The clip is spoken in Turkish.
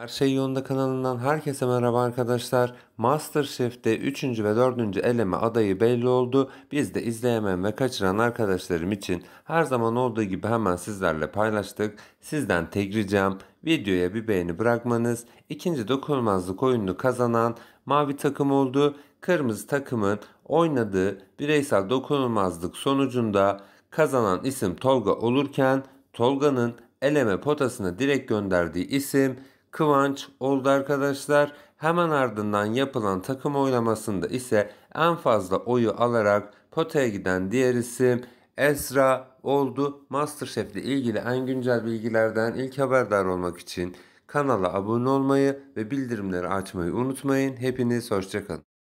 Her Şey Yolunda kanalından herkese merhaba arkadaşlar. Masterchef'te 3. ve 4. eleme adayı belli oldu. Biz de izleyemeyen ve kaçıran arkadaşlarım için her zaman olduğu gibi hemen sizlerle paylaştık. Sizden tek ricam videoya bir beğeni bırakmanız. İkinci dokunulmazlık oyununu kazanan mavi takım oldu. Kırmızı takımın oynadığı bireysel dokunulmazlık sonucunda kazanan isim Tolga olurken Tolga'nın eleme potasına direkt gönderdiği isim Kıvanç oldu arkadaşlar. Hemen ardından yapılan takım oylamasında ise en fazla oyu alarak potaya giden diğer isim Esra oldu. Masterchef ile ilgili en güncel bilgilerden ilk haberdar olmak için kanala abone olmayı ve bildirimleri açmayı unutmayın. Hepiniz hoşçakalın.